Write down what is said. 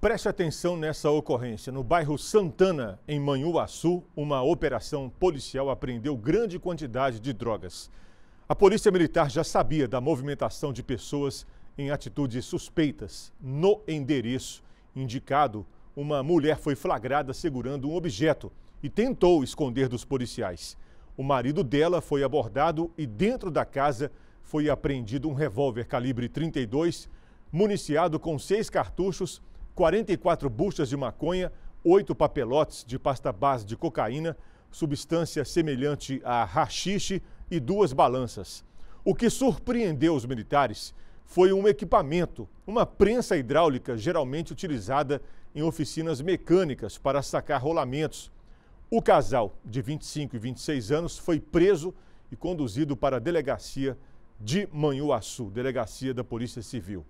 Preste atenção nessa ocorrência. No bairro Santana, em Manhuaçu, uma operação policial apreendeu grande quantidade de drogas. A polícia militar já sabia da movimentação de pessoas em atitudes suspeitas. No endereço indicado, uma mulher foi flagrada segurando um objeto e tentou esconder dos policiais. O marido dela foi abordado e dentro da casa foi apreendido um revólver calibre 32, municiado com seis cartuchos 44 buchas de maconha, 8 papelotes de pasta base de cocaína, substância semelhante a rachixe e duas balanças. O que surpreendeu os militares foi um equipamento, uma prensa hidráulica geralmente utilizada em oficinas mecânicas para sacar rolamentos. O casal, de 25 e 26 anos, foi preso e conduzido para a delegacia de Manhuaçu, delegacia da Polícia Civil.